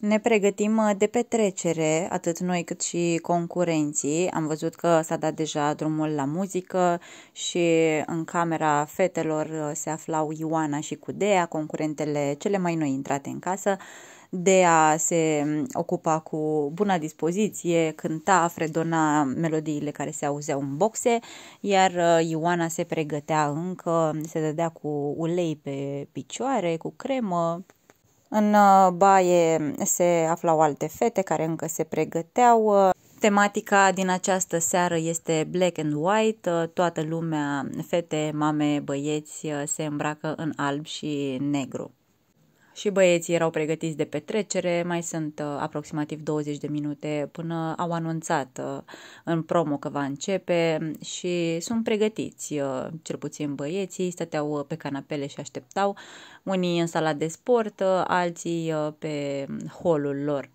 Ne pregătim uh, de petrecere, atât noi cât și concurenții. Am văzut că s-a dat deja drumul la muzică și în camera fetelor uh, se aflau Ioana și Cudea, concurentele cele mai noi intrate în casă. Dea se um, ocupa cu buna dispoziție, cânta, fredona melodiile care se auzeau în boxe, iar uh, Ioana se pregătea încă, se dădea cu ulei pe picioare, cu cremă, în uh, baie se aflau alte fete care încă se pregăteau. Uh, tematica din această seară este black and white, uh, toată lumea, fete, mame, băieți, se îmbracă în alb și negru și băieții erau pregătiți de petrecere, mai sunt uh, aproximativ 20 de minute până au anunțat uh, în promo că va începe și sunt pregătiți, uh, cel puțin băieții, stăteau uh, pe canapele și așteptau, unii în sala de sport, uh, alții uh, pe mm, holul lor.